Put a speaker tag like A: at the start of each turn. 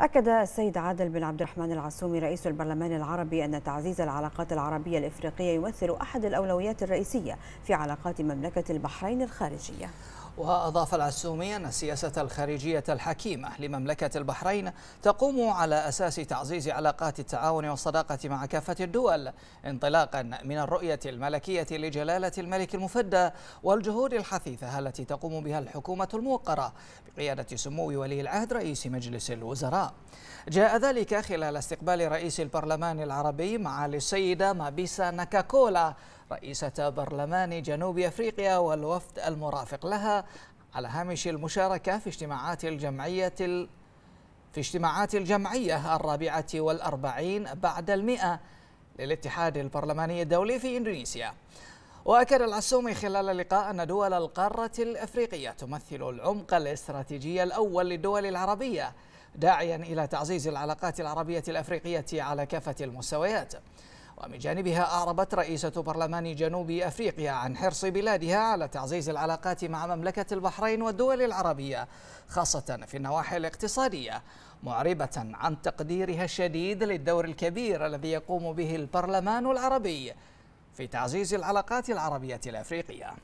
A: أكد السيد عادل بن عبد الرحمن العسومي رئيس البرلمان العربي أن تعزيز العلاقات العربية الإفريقية يمثل أحد الأولويات الرئيسية في علاقات مملكة البحرين الخارجية
B: وأضاف العسومي أن السياسة الخارجية الحكيمة لمملكة البحرين تقوم على أساس تعزيز علاقات التعاون والصداقة مع كافة الدول انطلاقا من الرؤية الملكية لجلالة الملك المفدى والجهود الحثيثة التي تقوم بها الحكومة الموقرة بقيادة سمو ولي العهد رئيس مجلس الوزراء جاء ذلك خلال استقبال رئيس البرلمان العربي معالي السيدة مابيسا ناكاكولا رئيسة برلمان جنوب أفريقيا والوفد المرافق لها على هامش المشاركة في اجتماعات الجمعية في اجتماعات الجمعية الرابعة والأربعين بعد المئة للاتحاد البرلماني الدولي في إندونيسيا وأكد العسومي خلال اللقاء أن دول القارة الأفريقية تمثل العمق الاستراتيجي الأول للدول العربية داعيا إلى تعزيز العلاقات العربية الأفريقية على كافة المستويات ومن جانبها أعربت رئيسة برلمان جنوب أفريقيا عن حرص بلادها على تعزيز العلاقات مع مملكة البحرين والدول العربية خاصة في النواحي الاقتصادية معربة عن تقديرها الشديد للدور الكبير الذي يقوم به البرلمان العربي في تعزيز العلاقات العربية الأفريقية